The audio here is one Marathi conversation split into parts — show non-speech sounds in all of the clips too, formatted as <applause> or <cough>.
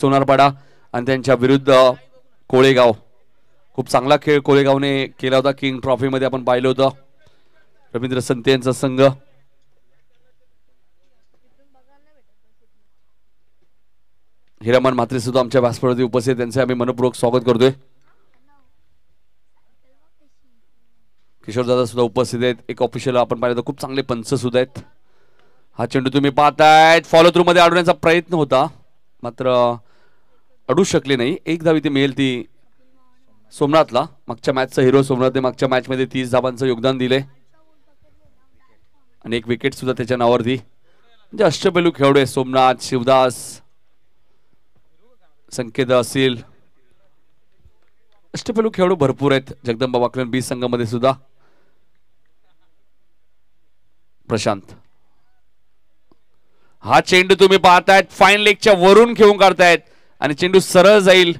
सोनारपाडा आणि त्यांच्या विरुद्ध कोळेगाव खूप चांगला खेळ कोळेगावने केला होता किंग ट्रॉफी मध्ये आपण पाहिलं होतं रवींद्र संत यांचा संघ हिरामन म्हात्रे सुद्धा आमच्या व्यासपीठावरती उपस्थित त्यांचे आम्ही मनपूर्वक स्वागत करतोय किशोरदादा सुद्धा उपस्थित आहेत एक ऑफिशियल आपण पाहिलं तर खूप चांगले पंच सुद्धा आहेत हा चेंडू तुम्ही पाहतायत फॉलो थ्रू मध्ये आढळण्याचा प्रयत्न होता मात्र अडू शकली नाही एक धावी ती मिळेल ती सोमनाथला मागच्या मॅचचा हिरो सोमनाथने मागच्या मॅचमध्ये तीस धावांचं योगदान दिले आणि एक विकेट सुद्धा त्याच्या नावावरती म्हणजे अष्टपैलू खेळाडू आहे सोमनाथ शिवदास संकेत असेल अष्टपैलू खेळाडू भरपूर आहेत जगदंबा वाकलन बी संघामध्ये सुद्धा प्रशांत हा चेंडू तुम्ही पाहतायत फाईन लेगच्या वरून खेळून काढतायत आणि चेंडू सरळ जाईल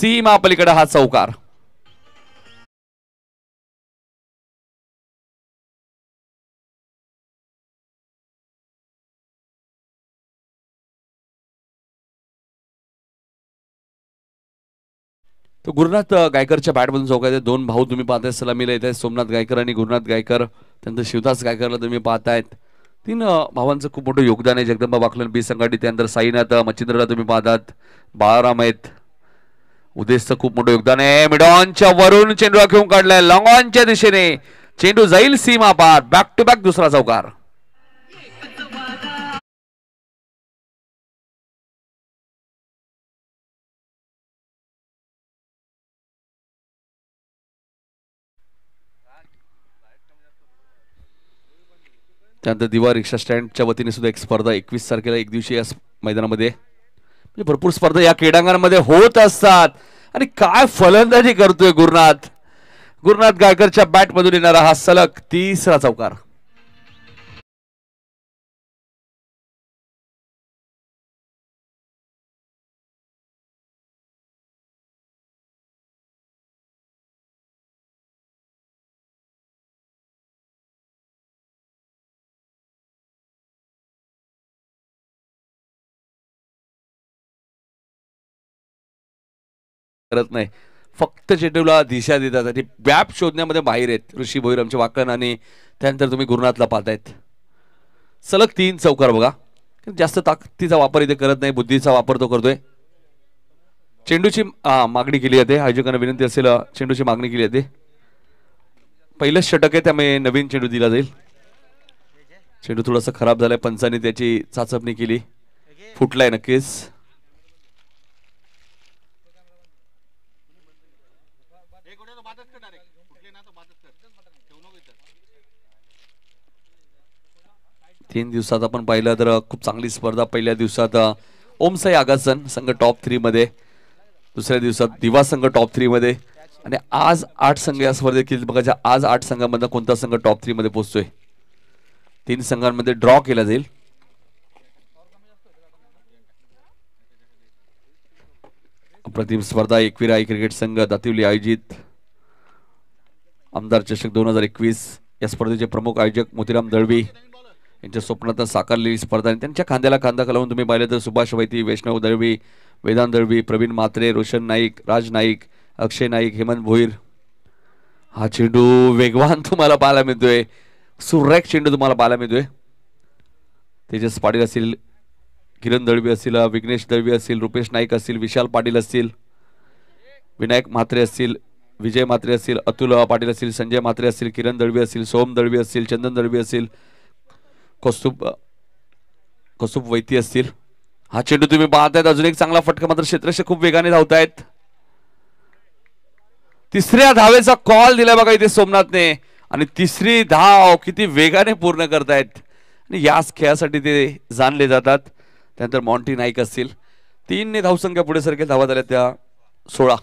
सीमा पलीकडे हा चौकार तर गुरुनाथ गायकरच्या बॅटमधून चौकायचे दोन भाऊ तुम्ही पाहताय सलामीला येत सोमनाथ गायकर आणि गुरुनाथ गायकर त्यानंतर शिवदास गायकरला तुम्ही पाहतायत तीन भावांचं खूप मोठं योगदान आहे जगदंबा बाखलन बी संघाटी त्यानंतर साईनाथ मच्छिंद्रला तुम्ही पाहतात बाळाराम आहेत उदयचं खूप मोठं योगदान आहे मिडॉनच्या वरून चेंडू घेऊन काढलाय लॉंगॉनच्या दिशेने चेंडू जाईल सीमा पार बॅक टू बॅक दुसरा चौकार त्यानंतर दिवा रिक्षा स्टँडच्या वतीने सुद्धा एक स्पर्धा एकवीस तारखेला एक दिवशी या मैदानामध्ये म्हणजे भरपूर स्पर्धा या क्रीडांगणामध्ये होत असतात आणि काय फलंदाजी करतोय गुरुनाथ गुरुनाथ बॅट बॅटमधून येणारा हा सलग तिसरा चौकार करत नाही फक्त चेंडूला दिशा आणि व्याप शोधण्यामध्ये बाहेर आहेत ऋषी भोईर आमच्या वाकण आणि त्यानंतर तुम्ही गुरुनाथला पाहतायत सलग तीन चौकार बघा जास्त ताकदीचा वापर इथे करत नाही बुद्धीचा वापर तो करतोय चेंडूची मागणी केली जाते आयोजकांना विनंती असेल चेंडूची मागणी केली जाते पहिलंच षटक आहे त्यामुळे नवीन चेंडू दिला जाईल चेंडू थोडासा खराब झालाय पंचाने त्याची चाचपणी केली फुटलाय नक्कीच तीन दिवसात आपण पाहिलं तर खूप चांगली स्पर्धा पहिल्या दिवसात ओमसाई आगासन संघ टॉप थ्रीमध्ये दुसऱ्या दिवसात दिवा संघ टॉप थ्रीमध्ये आणि आज आठ संघ या स्पर्धेत केली बघा ज्या आज आठ संघांमधला कोणता संघ टॉप थ्रीमध्ये पोहोचतोय तीन संघांमध्ये ड्रॉ केला जाईल प्रतिम स्पर्धा एकविरा आई क्रिकेट संघ दातिवली आयोजित आमदार चषक दोन हजार एकवीस या स्पर्धेचे प्रमुख आयोजक मोतीराम दळवी यांच्या स्वप्नात साकारलेली स्पर्धा आणि त्यांच्या खांद्याला खांदा कलावून तुम्ही पाहिलं तर सुभाष वैती वैष्णव दळवी वेदांत दळवी प्रवीण मात्रे रोशन नाईक राज नाईक अक्षय नाईक हेमंत भोईर हा चेंडू वेगवान तुम्हाला पाहायला मिळतोय सुरेख चेंडू तुम्हाला पाहायला मिळतोय तेजस पाटील असतील किरण दळवी असतील विघ्नेश दळवी असतील रुपेश नाईक असतील विशाल पाटील असतील विनायक म्हात्रे असतील विजय म्हात्रे असतील अतुल पाटील असतील संजय म्हात्रे असतील किरण दळवी असतील सोम दळवी असतील चंदन दळवी असतील कौस्तुभ कौस्तुभ वैती असतील हा चेंडू तुम्ही पाहतायत अजून एक चांगला फटका मात्र क्षेत्रक्ष खूप वेगाने धावतायत तिसऱ्या धावेचा कॉल दिला बघा इथे सोमनाथने आणि तिसरी धाव किती वेगाने पूर्ण करतायत आणि याच खेळासाठी ते जाणले जातात त्यानंतर मॉन्टी नाईक असतील तीनने धावसंख्या पुढे सारख्या धावा झाल्या त्या सोळा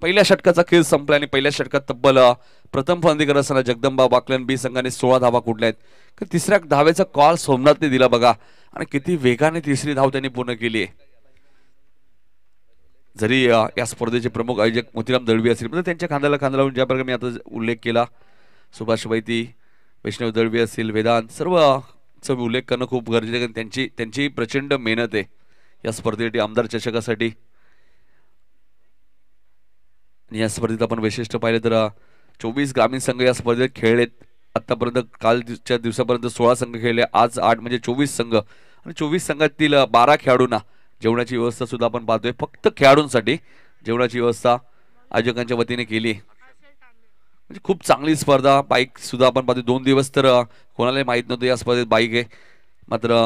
पहिल्या षटकाचा खेळ संपला आणि पहिल्या षटकात तब्बल प्रथम फांदी करत असताना जगदंबा बाकलन बी संघाने सोळा धावा कुठल्या आहेत तिसऱ्या धावेचा कॉल सोमनाथने दिला बघा आणि किती वेगाने तिसरी धाव त्यांनी पूर्ण केली आहे जरी या स्पर्धेचे प्रमुख आयोजक मोतीराम दळवी असतील म्हणजे त्यांच्या खांद्याला खांदा लावून ज्या प्रकारे मी आता उल्लेख केला सुभाष वैती वैष्णव दळवी असतील वेदांत सर्व उल्लेख करणं खूप गरजेचं कारण त्यांची त्यांची प्रचंड मेहनत आहे या स्पर्धेसाठी आमदार चषकासाठी या स्पर्धेत आपण वैशिष्ट्य पाहिलं तर चोवीस ग्रामीण संघ या स्पर्धेत खेळलेत आतापर्यंत कालच्या दिवसापर्यंत सोळा संघ खेळले आज आठ म्हणजे चोवीस संघ आणि चोवीस संघातील बारा खेळाडूंना जेवणाची व्यवस्था सुद्धा आपण पाहतोय फक्त खेळाडूंसाठी जेवणाची व्यवस्था आयोजकांच्या वतीने केली म्हणजे खूप चांगली स्पर्धा बाईक सुद्धा आपण पाहतोय दोन दिवस तर कोणालाही माहीत नव्हतं या स्पर्धेत बाईक आहे मात्र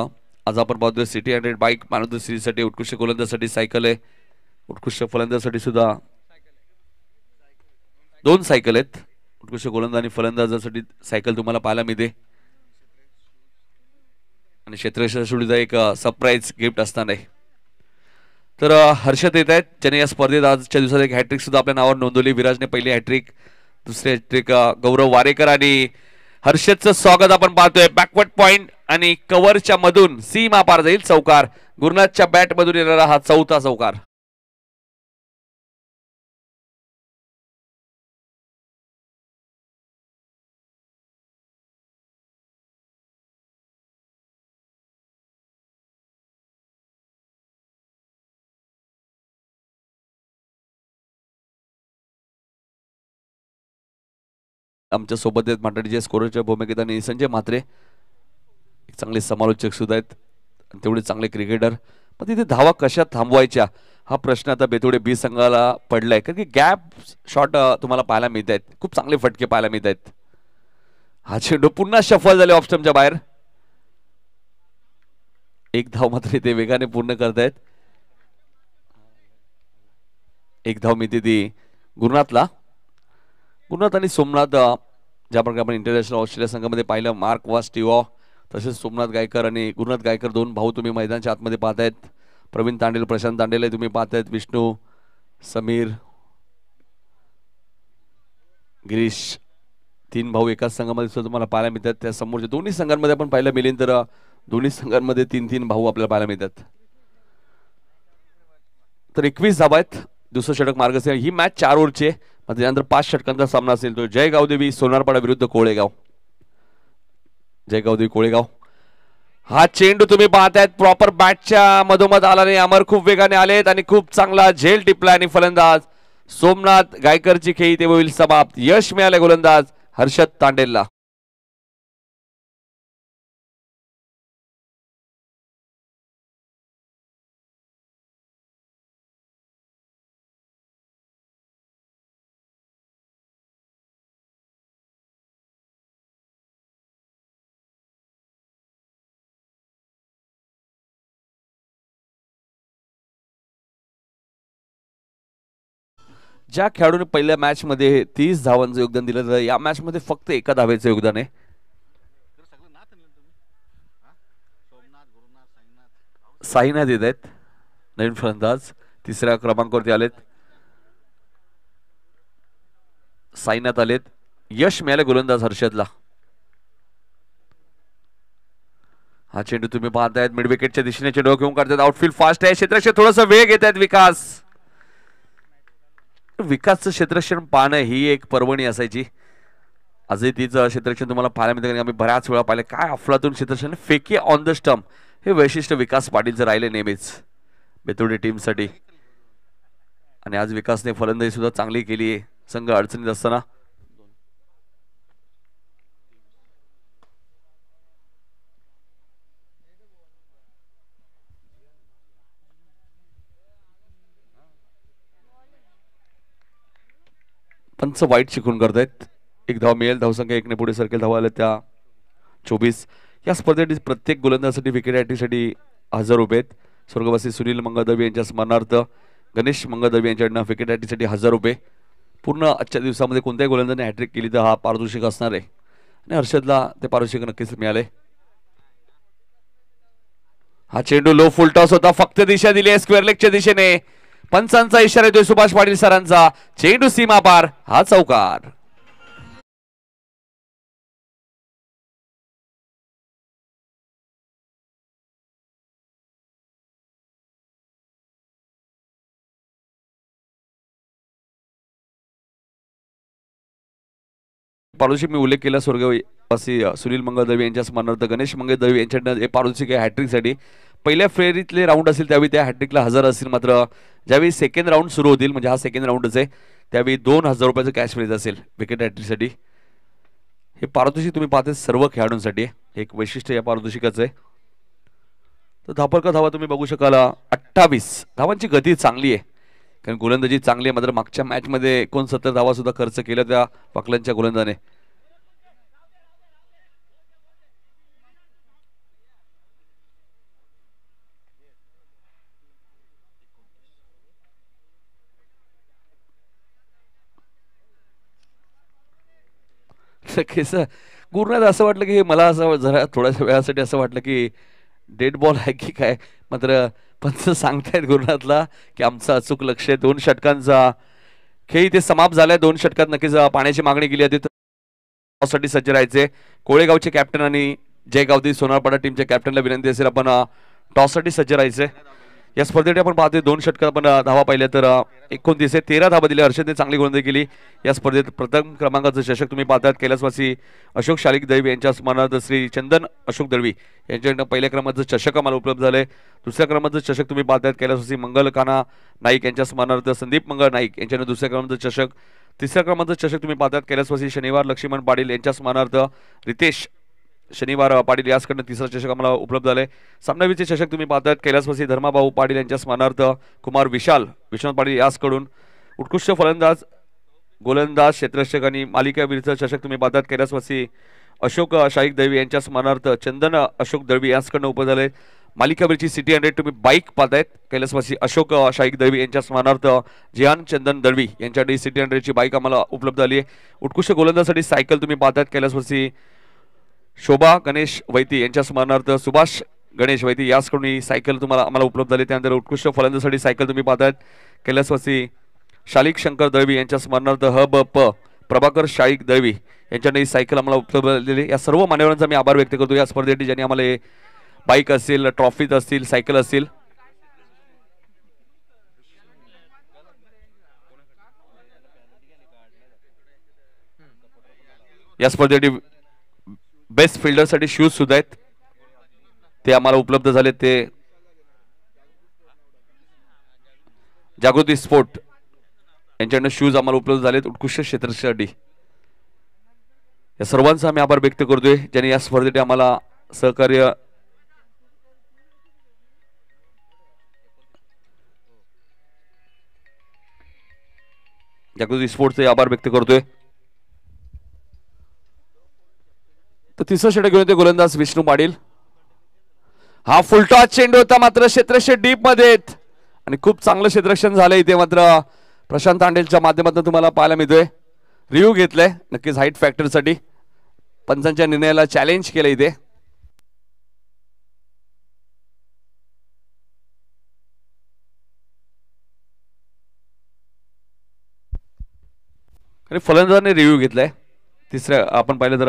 आज आपण पाहतोय सिटी हंड्रेड बाईक मानव सिरीजसाठी उत्कृष्ट गोलंदाजसाठी सायकल आहे उत्कृष्ट फलंदाजसाठी सुद्धा दोन सायकल आहेत उत्कृष्ट गोलंदाज आणि फलंदाजासाठी सायकल तुम्हाला पाहायला मिळते आणि क्षेत्रशुडीचा एक सरप्राईज गिफ्ट असणार आहे तर हर्षद येत आहेत ज्याने या स्पर्धेत आजच्या दिवसात एक हॅट्रिक सुद्धा आपल्या नावावर नोंदवली विराजने पहिली हॅट्रिक दुसरी हॅट्रिक गौरव वारेकर आणि हर्षदचं स्वागत आपण पाहतोय बॅकवर्ड पॉइंट आणि कव्हरच्या मधून सीमा पार जाईल चौकार गुरुनाथच्या बॅटमधून येणारा हा चौथा चौकार आमच्या सोबत आहेत माटाडीचे स्कोरच्या भूमिकेत आणि संजय म्हात्रे एक चांगले समालोचक सुद्धा आहेत तेवढे चांगले क्रिकेटर मग तिथे धावा कशा थांबवायच्या हा प्रश्न आता बेतोडे बी संघाला पडलाय कारण की गॅप शॉट तुम्हाला पाहायला मिळत आहेत खूप चांगले फटके पाहायला मिळत आहेत हा चेंडू पुन्हा सफल झाले ऑप्शनच्या बाहेर एक धाव मात्र ते वेगाने पूर्ण करतायत एक धाव मी तिथे गुरुनाथला गुरुनाथ आणि सोमनाथ ज्याप्रकारे आपण इंटरनॅशनल ऑस्ट्रेलिया संघामध्ये पाहिलं मार्क वास टिवॉ तसेच सोमनाथ गायकर आणि गुरुनाथ गायकर दोन भाऊ तुम्ही मैदानच्या आतमध्ये पाहतायत प्रवीण तांडेल प्रशांत तांडेले तुम्ही पाहतायत विष्णू समीर गिरीश तीन भाऊ एकाच संघामध्ये सुद्धा तुम्हाला पाहायला मिळतात त्या समोरच्या दोन्ही संघांमध्ये आपण पाहिलं मिळेल तर दोन्ही संघांमध्ये तीन तीन भाऊ आपल्याला पाहायला मिळतात तर एकवीस धाबा आहेत दुसरं षटक मार्ग ही मॅच चार ओव्हरची मग त्यानंतर पाच षटकांचा सामना असेल तो जय गावदेवी सोनारपाडा विरुद्ध कोळेगाव जय गावदेवी कोळेगाव हा चेंडू तुम्ही पाहतायत प्रॉपर बॅटच्या मधोमध आला नाही अमर खूप वेगाने आलेत आणि खूप चांगला झेल टिपला आणि फलंदाज सोमनाथ गायकरची खेळी ते होईल समाप्त यश मिळाले गोलंदाज हर्षद तांडेलला ज्या खेळाडूने पहिल्या मॅच मध्ये तीस धावांचं योगदान दिलं तर या मध्ये फक्त एका धावेचं योगदान आहे साईनाथ येत आहेत नवीन फलंदाज तिसऱ्या क्रमांकावरती आलेत साईनाथ आलेत यश मिळाले गोलंदाज हर्षदला हा चेंडू तुम्ही पाहतायत मिड विकेटच्या दिशेने चेंडू घेऊन काढतात आउटफील्ड फास्ट आहे क्षेत्राशी थोडासा वेग येत आहेत विकास विकासचं क्षेत्रक्षण पाहणं ही एक पर्वणी असायची आजही तिचं क्षेत्रक्षण तुम्हाला पाहायला मिळतं आम्ही बऱ्याच वेळा पाहिले काय अफलातून क्षेत्रक्षण फेकी ऑन द स्टम्प हे वैशिष्ट्य विकास पाटील जर राहिले नेहमीच बेतोडी टीमसाठी आणि आज विकासने फलंदाजी सुद्धा चांगली केली आहे संघ अडचणीत असताना पंच वाईट शिकून करत आहेत एक धाव मिळेल धावसंख्या एकने पुढे सरकेल धावा आल्या त्या चोवीस या स्पर्धेतील प्रत्येक गोलंदाजासाठी विकेट आयटीसाठी हजार रुपये आहेत स्वर्गवासी सुनील मंगळदव यांच्या स्मरणार्थ गणेश मंगळदव यांच्याकडनं विकेट आयटीसाठी हजार रुपये पूर्ण आजच्या दिवसामध्ये कोणत्याही गोलंदाजाने हॅट्रिक केली तर हा पारितोषिक असणार आहे आणि हर्षदला ते पारितोषिक नक्कीच मिळाले हा चेंडू लो फुलटॉस होता फक्त दिशा दिली आहे स्क्वेअर लेगच्या दिशेने पंचांचा इशारा येतोय सुभाष पाटील सरांचा चेंडू सीमा पार हा चौकार पारुशी मी उल्लेख केला स्वर्गवासी सुनील मंगल दळवी यांच्या स्मरणार्थ गणेश मंगल दळवी यांच्या हॅट्रिक हॅट्रिकसाठी पहिल्या फेरीतले राऊंड असेल त्यावेळी त्या हॅट्रिकला हजर असतील मात्र ज्यावेळी सेकंड राऊंड सुरू होतील म्हणजे हा सेकंड राऊंडच आहे त्यावेळी दोन हजार रुपयाचं कॅश प्राईज असेल विकेट हॅट्रिकसाठी हे पारितोषिक तुम्ही पाहते सर्व खेळाडूंसाठी एक वैशिष्ट्य या पारितोषिकाचं आहे तर धापरका धावा तुम्ही बघू शकाल अठ्ठावीस धावांची गती चांगली आहे कारण गोलंदाजी चांगली आहे मात्र मागच्या मॅचमध्ये एकोणसत्तर धावासुद्धा खर्च केला त्या पाकलांच्या गोलंदाने सखेचा गुरुनाथ असं वाटलं की मला असं जरा थोड्याशा वेळासाठी असं वाटलं की डेड बॉल आहे की काय मात्र पंच सांगतायत गुरुनाथला की आमचं अचूक लक्ष आहे दोन षटकांचा खेळ इथे समाप्त झालाय दोन षटकात नक्कीच पाण्याची मागणी केली होती साठी सज्ज राहायचे कोळेगावचे कॅप्टन आणि जयगावदी सोनारपाडा टीमच्या कॅप्टनला विनंती असेल आपण टॉससाठी सज्ज राहायचे या स्पर्धेत आपण पाहतोय दोन षटकात आपण धावा पाहिल्या तर एकोणतीस हे तेरा धावा दिल्या हर्षदने चांगली गोलंदाजी केली या स्पर्धेत प्रथम क्रमांकाचं चषक तुम्ही पाहतात कैलासवासी अशोक शालिक दळवी यांच्या स्मरणार्थ श्री चंदन अशोक दळवी यांच्याकडनं पहिल्या क्रमांकाचं चषक आम्हाला उपलब्ध झालंय दुसऱ्या क्रमांकाचं चषक तुम्ही पाहतात कैलासवासी मंगल काना नाईक यांच्या स्मरणार्थ संदीप मंगळ नाईक यांच्यानं दुसऱ्या क्रमांकाचं चषक तिसऱ्या क्रमांकाचं चषक तुम्ही पाहतात कैलासवासी शनिवार लक्ष्मण पाटील यांच्या स्मरणार्थ रितेश शनिवार पाटील याचकडनं तिसरं चषक आम्हाला उपलब्ध झाले सामनावीरचे चषक तुम्ही पाहतात कैलासवासी धर्माभाऊ पाटील यांच्या स्मरणार्थ कुमार विशाल विश्वनाथ पाटील यासकडून उत्कृष्ट फलंदाज गोलंदाज क्षेत्ररक्षक आणि मालिकावीरचं चषक तुम्ही पाहतात कैलासवासी अशोक शाईक दळवी यांच्या स्मरणार्थ चंदन अशोक दळवी यांचकडनं उपलब्ध झाले मालिकावीरची सिटी हंड्रेड तुम्ही बाईक पाहतायत कैलासवासी अशोक शाईक दळवी यांच्या स्मरणार्थ जियान चंदन दळवी यांच्यासाठी सिटी हंड्रेडची बाईक आम्हाला उपलब्ध झाली आहे उत्कृष्ट गोलंदाजसाठी सायकल तुम्ही पाहतायत कैलासवासी शोभा गणेश वैती यांच्या स्मरणार्थ सुभाष गणेश वैती याचकडून ही सायकल तुम्हाला आम्हाला उपलब्ध झाली त्यानंतर उत्कृष्ट फलंदासाठी सायकल तुम्ही पाहतात कैलासवासी शालिक शंकर दळवी यांच्या स्मरणार्थ ह ब प प्रभाकर शाळिक दळवी यांच्याने ही सायकल आम्हाला उपलब्ध झालेली या सर्व मान्यवरांचा मी आभार व्यक्त करतो या स्पर्धेसाठी ज्यांनी आम्हाला बाईक असेल ट्रॉफीज असतील सायकल असतील या स्पर्धेसाठी बेस्ट फिल्डरसाठी शूज सुद्धा आहेत ते आम्हाला उपलब्ध झालेत ते जागृती स्पोर्ट यांच्याकडनं शूज आम्हाला उपलब्ध झालेत उत्कृष्ट क्षेत्रासाठी या सर्वांचा आम्ही आभार व्यक्त करतोय ज्यांनी या स्पर्धेसाठी आम्हाला सहकार्य जागृती स्पोर्टचे आभार व्यक्त करतोय तिसरं षटक घेऊन ते गोलंदाज विष्णू पाटील हा फुलटॉच चेंडू होता मात्र क्षेत्रक्ष डीप मध्ये आणि खूप चांगलं क्षेत्रक्षण झालं इथे मात्र प्रशांत तांडेलच्या माध्यमातून तुम्हाला पाहायला मिळतोय रिव्ह्यू घेतलाय नक्कीच हाईट फॅक्टरसाठी पंचांच्या निर्णयाला चॅलेंज केलं इथे फलंदाजाने रिव्ह्यू घेतलाय तिसऱ्या आपण पाहिलं तर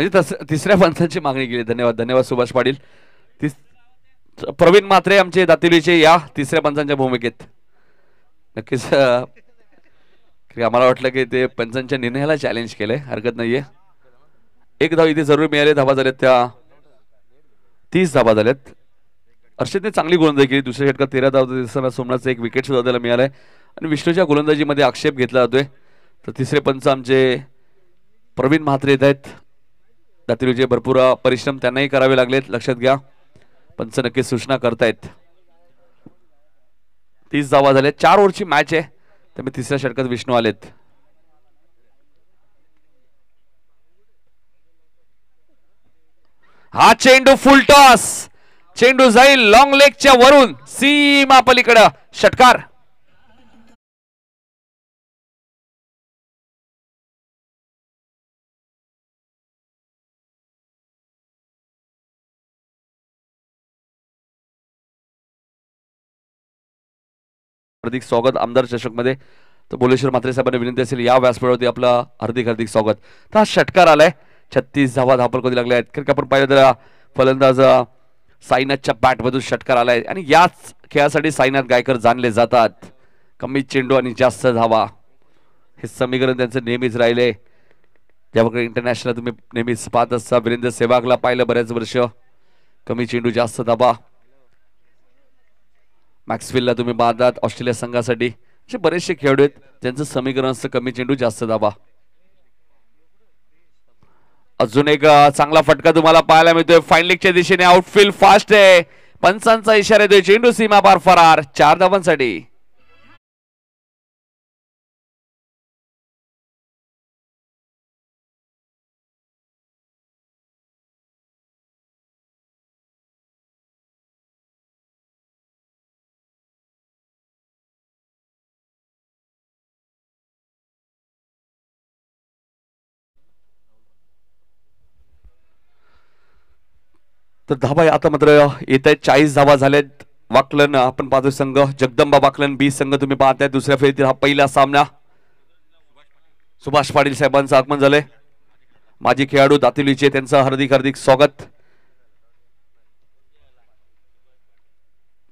म्हणजे तस तिसऱ्या पंचांची मागणी केली धन्यवाद धन्यवाद सुभाष पाटील तिस प्रवीण मात्रे आमचे दातिलीचे या तिसऱ्या पंचांच्या भूमिकेत नक्कीच आम्हाला वाटलं की ते पंचांच्या निर्णयाला चॅलेंज केलंय हरकत नाहीये एक धाव इथे जरूर मिळाले धाबा झाल्यात त्या तीस धाबा झाल्यात अर्षदने चांगली गोलंदाजी केली दुसऱ्या षटकात तेरा धाव दिसताना सोमनाथचं एक विकेट सुद्धा त्याला मिळालंय आहे आणि विष्णूच्या गोलंदाजीमध्ये आक्षेप घेतला जातोय तर तिसरे पंच आमचे प्रवीण म्हात्रे येत आहेत जे भरपूर परिश्रम त्यांनाही करावे लागलेत लक्षात घ्या पंच नक्की सूचना करतायत तीस जावा झाले चार ओव्हरची मॅच आहे तर मी तिसऱ्या षटकात विष्णू आलेत हा चेंडू फुल टॉस चेंडू जाईल लॉंग लेगच्या वरून सीमा पलीकडं षटकार हार्दिक स्वागत आमदार चषकमध्ये तर बोलेश्वर म्हात्रे साहेबांना विनंती असेल या व्यासपीठावरती आपलं हार्दिक हार्दिक स्वागत तर हा षटकार आलाय छत्तीस धावा धापल कधी लागल्या आहेत कारण आपण पाहिलं तर फलंदाज साईनाथच्या बॅटमधून षटकार आलाय आणि याच खेळासाठी साईनाथ गायकर जाणले जातात कमी चेंडू आणि जास्त धावा हे समीकरण त्यांचं नेहमीच राहिले ज्याप्रकारे इंटरनॅशनल तुम्ही नेहमीच पाहत असता वीरेंद्र सेवागला पाहिलं बऱ्याच वर्ष कमी चेंडू जास्त धावा मॅक्सविलला तुम्ही बादात ऑस्ट्रेलिया संघासाठी असे बरेचसे खेळाडू आहेत त्यांचं समीकरण असतं कमी चेंडू जास्त दाबा अजून एक चांगला फटका तुम्हाला पाहायला मिळतोय फाईन दिशेने आउटफील्ड फास्ट आहे पंचांचा इशारा येतोय चेंडू सीमा पार फरार चार धावांसाठी तर धाबा आता मात्र येत आहेत चाळीस धाबा झालेत वाकलन आपण पाहतो संघ जगदंबा वाकलन बी संघ तुम्ही पाहताय दुसऱ्या फेरीतील हा पहिला सामना सुभाष पाटील साहेबांचं आगमन झालंय माजी खेळाडू दातिलीचे त्यांचं हार्दिक हार्दिक स्वागत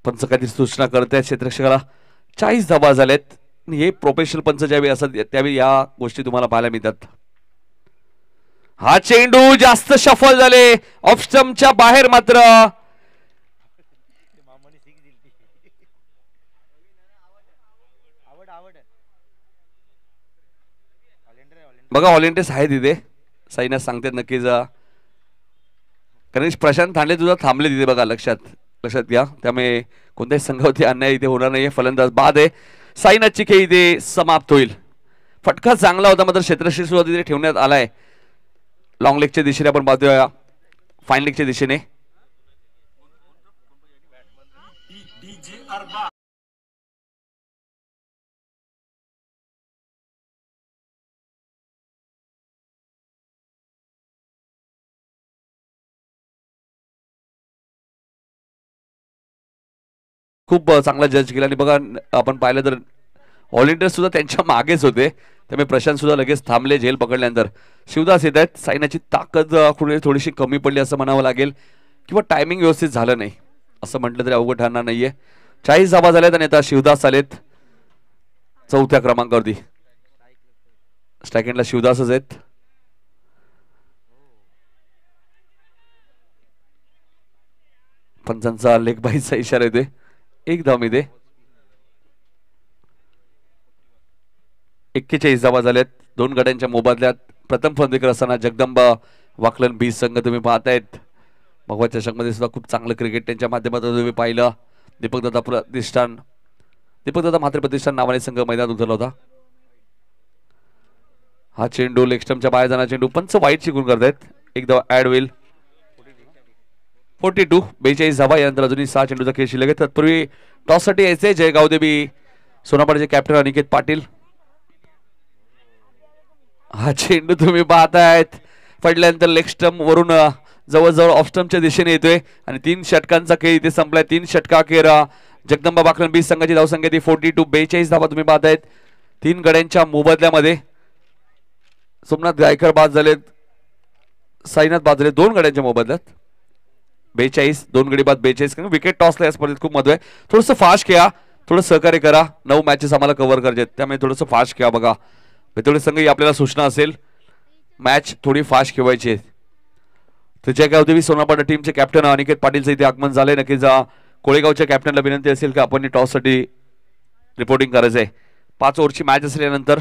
पंच काहीतरी सूचना करत आहेत क्षेत्रक्षकाला चाळीस धाबा झालेत हे प्रोफेशनल पंच ज्यावेळी असतात त्यावेळी या गोष्टी तुम्हाला पाहायला मिळतात हा चेंडू जास्त सफल झाले ऑप्स्टमच्या बाहेर मात्र बघा व्हॉलेंटियर्स आहे तिथे साईना सांगते नक्कीच कारण प्रशांत थांबले तुझा थांबले तिथे बघा लक्षात लक्षात घ्या त्यामुळे कोणत्याही संघावरती अन्याय इथे होणार नाही फलंदाज बाद आहे साईनाची खेळ इथे समाप्त होईल फटका चांगला होता मात्र क्षेत्रश्री सुद्धा तिथे ठेवण्यात आलाय लॉंग लेगच्या दिशेने आपण पाहतो या फाईन लेगच्या दिशेने खूप चांगला जज केला आणि बघा आपण पाहिलं तर ऑल इंडिया सुद्धा त्यांच्या मागेच होते त्यामुळे प्रशांत सुद्धा लगेच थांबले झेल पकडल्यानंतर शिवदास येत आहेत सायनाची ताकद कुठे थोडीशी कमी पडली असं म्हणावं लागेल किंवा टायमिंग व्यवस्थित झालं नाही असं म्हटलं तरी अवघड ठरणार नाहीये चाळीस धाबा झाल्यात आणि आता शिवदास आलेत चौथ्या क्रमांकावरती स्टॅकेंडला शिवदासच आहेत पंचांचा लेखबाईचा इशारा येते एक धाव मी दे एक्केचाळीस धावा झाल्यात दोन गड्यांच्या मोबादल्यात प्रथम फलंदाजीकर असताना जगदंबा वाकलन बी संघ तुम्ही पाहतायत भगवानच्या चषकमध्ये सुद्धा खूप चांगलं क्रिकेट त्यांच्या माध्यमातून तुम्ही पाहिलं दीपकदादा प्रतिष्ठान दीपकदादा मात्र प्रतिष्ठान नावाने संघ मैदान उतरला होता हा चेंडू लेक्स्टमच्या बाहेर जाणार चेंडू पंच वाईट शिकून करतायत एकदा ॲड होईल फोर्टी टू बेचाळीस धावा यानंतर अजूनही सहा चेंडूचा खेळ शिल्लक आहे तत्पूर्वी टॉससाठी यायचे जय गावदेवी कॅप्टन अनिकेत पाटील हा चेंडू तुम्ही पाहतायत पडल्यानंतर लेग स्टम्प वरून जवळजवळ ऑफस्टमच्या दिशेने येतोय आणि तीन षटकांचा खेळ इथे संपलाय तीन षटका खेळ जगदंबा बाकरन बीस संघाची धावसंख्या ती फोर्टी टू बेचाळीस धावा तुम्ही पाहतायत तीन गड्यांच्या मोबदल्यामध्ये सोमनाथ गायकर बाद झालेत साईनाथ बाद झाले दोन गड्यांच्या मोबदल्यात बेचाळीस दोन गडी बाद बेचाळीस कारण विकेट टॉसला या स्पर्धेत खूप महत्व आहे थोडंसं फास्ट खेळा थोडं सहकार्य करा नऊ मॅचेस आम्हाला कव्हर करायचे त्यामुळे थोडंसं फास्ट खेळा बघा मित्रांनो संघ आपल्याला सूचना असेल मॅच थोडी फास्ट खेळवायची तर ज्या गावदेवी सोनापाटा टीमचे कॅप्टन अनिकेत पाटीलचं इथे आगमन झालंय नक्कीच कोळेगावच्या कॅप्टनला विनंती असेल की आपण टॉससाठी रिपोर्टिंग करायचं आहे पाच ओव्हरची मॅच असल्यानंतर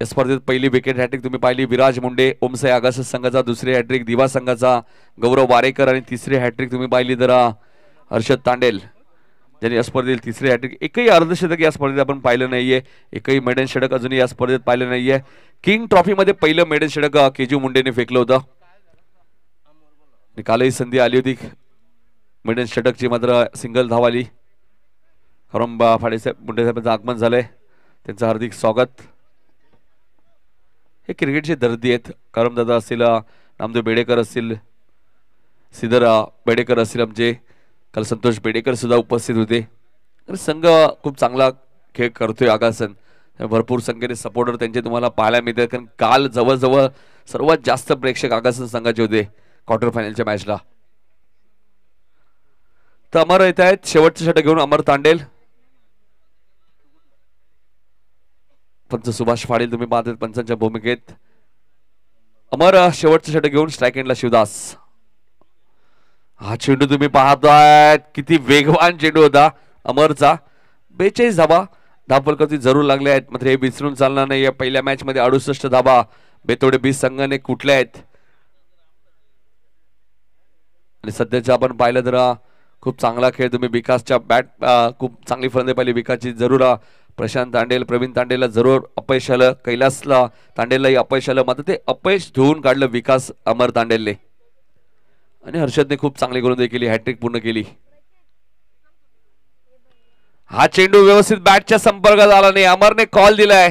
या स्पर्धेत पहिली विकेट हॅट्रिक तुम्ही पाहिली विराज मुंडे ओमसाई आगास संघाचा दुसरी हॅट्रिक दिवा संघाचा गौरव वारेकर आणि तिसरी हॅट्रिक तुम्ही पाहिली तर हर्षद तांडेल ज्यांनी या स्पर्धेतील तिसरी हॅट्रिक एकही अर्धशतक या स्पर्धेत आपण पाहिलं नाही आहे एकही मेडन षटक अजूनही या स्पर्धेत पाहिलं नाही आहे किंग ट्रॉफीमध्ये पहिलं मेडन षटक के जी मुंडेने फेकलं होतं कालही संधी आली होती मेडन षटकची मात्र सिंगल धाव आली हरम फाडेसाहेब मुंडेसाहेबांचं आगमन झालंय त्यांचं हार्दिक स्वागत हे क्रिकेटचे दर्दी आहेत करमदादा असतील नामदेव बेडेकर असतील सिद्धरा बेडेकर असतील आमचे संतोष बेडेकर सुद्धा उपस्थित होते संघ खूप चांगला खेळ करतोय आगासन भरपूर संख्येने सपोर्टर त्यांचे तुम्हाला पाहायला मिळते कारण काल जवळजवळ सर्वात जास्त प्रेक्षक आगासन संघाचे होते क्वार्टर फायनलच्या मॅचला तर अमर येत आहेत शेवटचे षटक घेऊन अमर तांडेल पंच सुभाष पाटील तुम्ही पाहतात पंचांच्या भूमिकेत अमर शेवटचे षटक घेऊन स्ट्रायक एंडला शिवदास हा चेंडू तुम्ही पाहताय किती वेगवान चेंडू होता अमरचा बेचाळीस धाबा ती जरूर लागले आहेत मात्र हे विसरून चालणार नाही या पहिल्या मध्ये अडुसष्ट धाबा बेतोडे बीस संघाने कुठले आहेत आणि सध्याच्या आपण पाहिलं तर खूप चांगला खेळ तुम्ही विकासच्या बॅट खूप चांगली फलंदे पाहिली विकासची जरूर प्रशांत तांडेल प्रवीण तांडेलला जरूर अपयश आलं कैलासला तांडेलाही अपयश आलं मात्र ते अपयश धुवून काढलं विकास अमर तांडेलने आणि हर्षदने खूप चांगली गोलंदाजी केली हॅट्रिक पूर्ण केली हा चेंडू व्यवस्थित बॅटच्या संपर्कात आला नाही अमरने कॉल दिलाय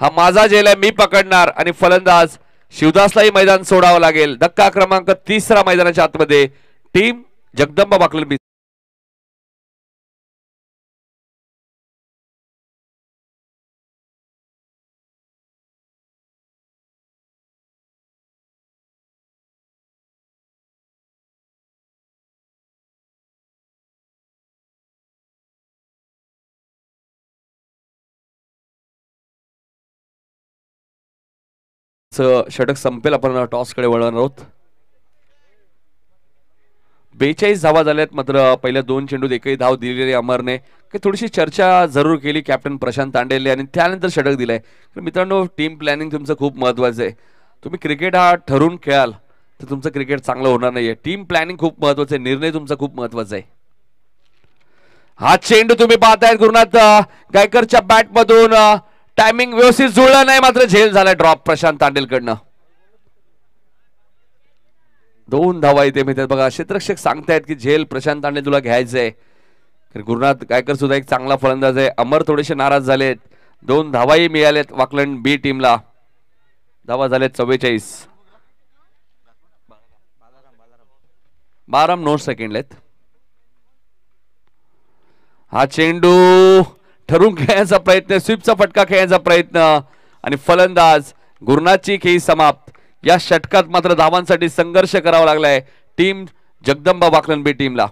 हा माझा जेल आहे मी पकडणार आणि फलंदाज शिवदासलाही मैदान सोडावं लागेल धक्का क्रमांक तिसरा मैदानाच्या आतमध्ये टीम जगदंबा बाकलबी षटक संपेल आपण टॉसकडे वळणार आहोत बेचाळीस धावा झाल्यात मात्र पहिल्या दोन चेंडूत एकही धाव दिलेली अमरने की थोडीशी चर्चा जरूर केली कॅप्टन प्रशांत तांडेले आणि त्यानंतर षटक दिलाय मित्रांनो टीम प्लॅनिंग तुमचं खूप महत्त्वाचं आहे तुम्ही क्रिकेट हा ठरून खेळाल तर तुमचं क्रिकेट चांगलं होणार नाहीये टीम प्लॅनिंग खूप महत्वाचं आहे निर्णय तुमचा खूप महत्वाचा आहे हा चेंडू तुम्ही पाहताय गुरुनाथ गायकरच्या बॅटमधून टायमिंग व्यवस्थित जुळलं नाही मात्र झेल झालाय ड्रॉप प्रशांत तांडेलकडनं दोन धावा इथे मिळतात बघा क्षेत्रक्षक सांगतायत की झेल प्रशांत तांडे तुला घ्यायचंय गुरुनाथ गायकर सुद्धा एक चांगला फलंदाज आहे अमर थोडेसे नाराज झालेत दोन धावाही मिळालेत वाकलंड बी टीमला धावा झालेत चव्वेचाळीस बाराम नऊ सेकंड आहेत हा चेंडू ठरून खेळण्याचा प्रयत्न स्वीपचा फटका खेळण्याचा प्रयत्न आणि फलंदाज गुरुनाथची खेळी समाप्त या षटकात मात्र धावांसाठी संघर्ष करावा लागलाय टीम जगदंबा वाकलनबी टीमला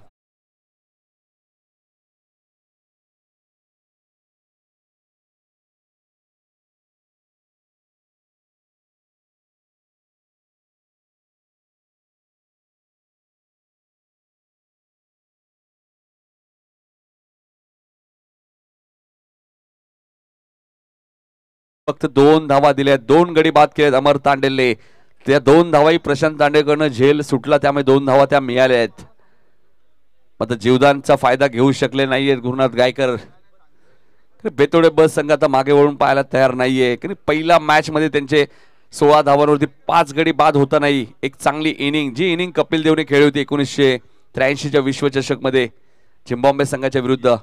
फक्त दोन धावा दिल्या दोन गडी बाद केलेत अमर तांडेले त्या दोन धावाही प्रशांत तांडेकरनं झेल सुटला त्यामुळे दोन धावा त्या मिळाल्या आहेत मग जीवदानचा फायदा घेऊ शकले नाहीयेत गुरुनाथ गायकर बेतोडे बस संघ आता मागे वळून पाहायला तयार नाहीये कारण पहिला मध्ये त्यांचे सोळा धावांवरती पाच गडी बाद होता नाही एक चांगली इनिंग जी इनिंग कपिल देवने खेळली होती एकोणीसशे त्र्याऐंशीच्या मध्ये झिम्बाब्वे संघाच्या विरुद्ध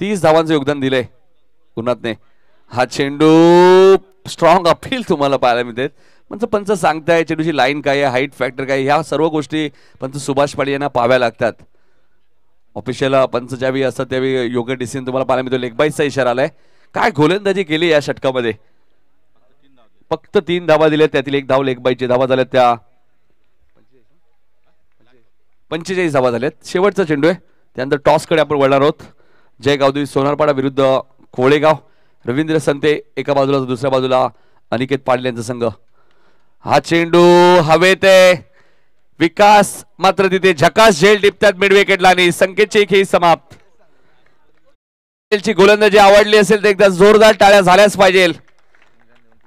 तीस धावांचं योगदान दिलंय गुरुनाथने हा चेंडू स्ट्रॉंग अपील तुम्हाला पाहायला मिळते म्हणजे पंच सांगताय चेंडूची लाईन काय आहे हाईट फॅक्टर काय ह्या सर्व गोष्टी पंच सुभाष पाडी यांना पाहाव्या लागतात ऑफिशियल पंच ज्यावेळी असतात त्यावेळी योग्य डिसिजन तुम्हाला पाहायला मिळतो लेगबाईचा इशारा आलाय काय गोलंदाजी केली या षटकामध्ये फक्त तीन धावा दिल्या त्यातील एक धाव लेगबाईची धावा झाल्या त्या पंचेचाळीस धावा झाल्यात शेवटचा चेंडू आहे त्यानंतर टॉसकडे आपण वळणार आहोत जय गावदेवी सोनारपाडा विरुद्ध कोळेगाव रवींद्र संते एका बाजूला दुसऱ्या बाजूला अनिकेत पाटील यांचा संघ हा चेंडू हवेत विकास मात्र तिथे झकास झेल टिपतात मिड विकेटला आणि संकेतची खेळ समाप्त गोलंदाजी आवडली असेल तर एकदा जोरदार टाळ्या झाल्याच पाहिजे